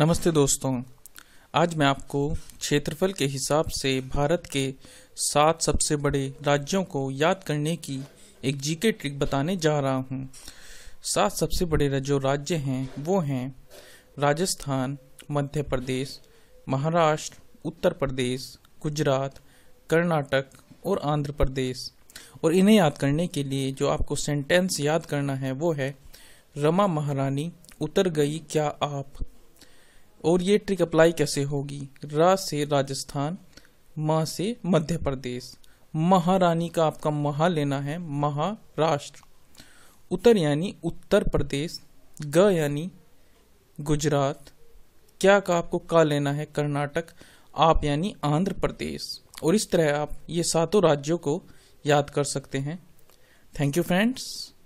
नमस्ते दोस्तों आज मैं आपको क्षेत्रफल के हिसाब से भारत के सात सबसे बड़े राज्यों को याद करने की एक जीके ट्रिक बताने जा रहा हूँ सात सबसे बड़े जो राज्य हैं वो हैं राजस्थान मध्य प्रदेश महाराष्ट्र उत्तर प्रदेश गुजरात कर्नाटक और आंध्र प्रदेश और इन्हें याद करने के लिए जो आपको सेंटेंस याद करना है वो है रमा महारानी उतर गई क्या आप और ये ट्रिक अप्लाई कैसे होगी रा से राजस्थान मा से मध्य प्रदेश महारानी का आपका महा लेना है महाराष्ट्र उत्तर यानी उत्तर प्रदेश ग यानी गुजरात क्या का आपको का लेना है कर्नाटक आप यानी आंध्र प्रदेश और इस तरह आप ये सातों राज्यों को याद कर सकते हैं थैंक यू फ्रेंड्स